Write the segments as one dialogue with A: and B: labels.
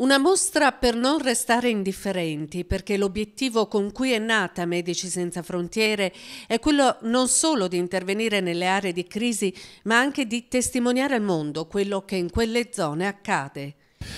A: Una mostra per non restare indifferenti, perché l'obiettivo con cui è nata Medici Senza Frontiere è quello non solo di intervenire nelle aree di crisi, ma anche di testimoniare al mondo quello che in quelle zone accade.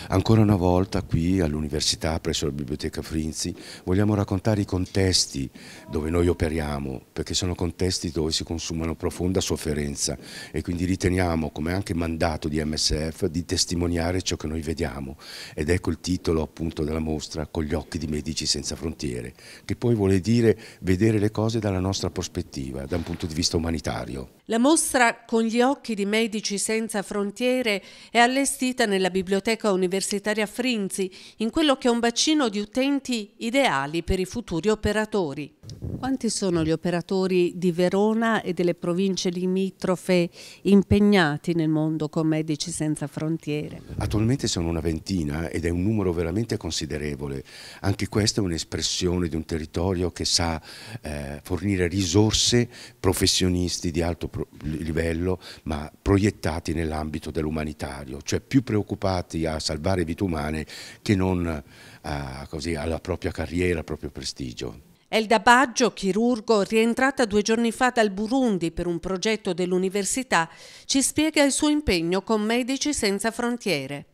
B: Ancora una volta qui all'Università, presso la Biblioteca Frinzi, vogliamo raccontare i contesti dove noi operiamo, perché sono contesti dove si consumano profonda sofferenza e quindi riteniamo, come anche mandato di MSF, di testimoniare ciò che noi vediamo. Ed ecco il titolo appunto della mostra, Con gli occhi di Medici Senza Frontiere, che poi vuole dire vedere le cose dalla nostra prospettiva, da un punto di vista umanitario.
A: La mostra Con gli occhi di Medici Senza Frontiere è allestita nella Biblioteca Universitaria Universitaria Frinzi in quello che è un bacino di utenti ideali per i futuri operatori. Quanti sono gli operatori di Verona e delle province limitrofe impegnati nel mondo con Medici Senza Frontiere?
B: Attualmente sono una ventina ed è un numero veramente considerevole. Anche questa è un'espressione di un territorio che sa eh, fornire risorse professionisti di alto pro livello ma proiettati nell'ambito dell'umanitario, cioè più preoccupati a salvare vite umane che non eh, così, alla propria carriera, al proprio prestigio.
A: Elda Baggio, chirurgo rientrata due giorni fa dal Burundi per un progetto dell'università, ci spiega il suo impegno con Medici Senza Frontiere.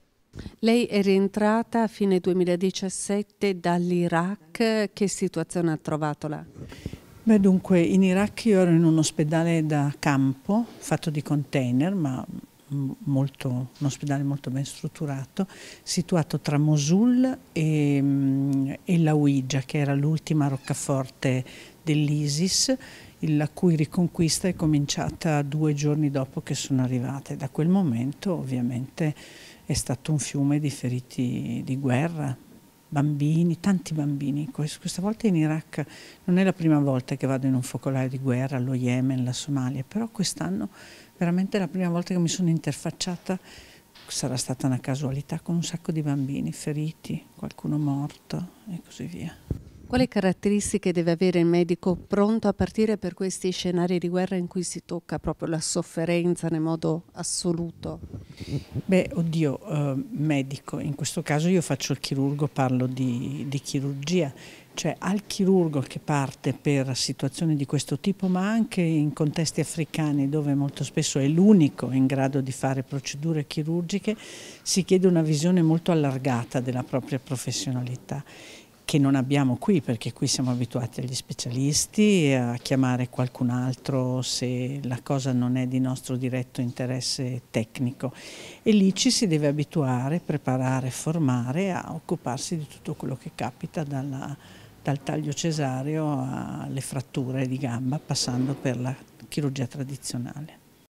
A: Lei è rientrata a fine 2017 dall'Iraq, che situazione ha trovato là?
C: Beh, dunque, in Iraq io ero in un ospedale da campo, fatto di container, ma molto, un ospedale molto ben strutturato, situato tra Mosul e mm, e la Ouija, che era l'ultima roccaforte dell'ISIS, la cui riconquista è cominciata due giorni dopo che sono arrivate. Da quel momento ovviamente è stato un fiume di feriti di guerra, bambini, tanti bambini. Questa volta in Iraq non è la prima volta che vado in un focolaio di guerra, lo Yemen, la Somalia, però quest'anno veramente è la prima volta che mi sono interfacciata sarà stata una casualità con un sacco di bambini feriti, qualcuno morto e così via.
A: Quali caratteristiche deve avere il medico pronto a partire per questi scenari di guerra in cui si tocca proprio la sofferenza nel modo
C: assoluto? Beh, oddio, eh, medico, in questo caso io faccio il chirurgo, parlo di, di chirurgia cioè al chirurgo che parte per situazioni di questo tipo, ma anche in contesti africani dove molto spesso è l'unico in grado di fare procedure chirurgiche, si chiede una visione molto allargata della propria professionalità che non abbiamo qui perché qui siamo abituati agli specialisti a chiamare qualcun altro se la cosa non è di nostro diretto interesse tecnico e lì ci si deve abituare, preparare, formare a occuparsi di tutto quello che capita dalla, dal taglio cesareo alle fratture di gamba passando per la chirurgia tradizionale.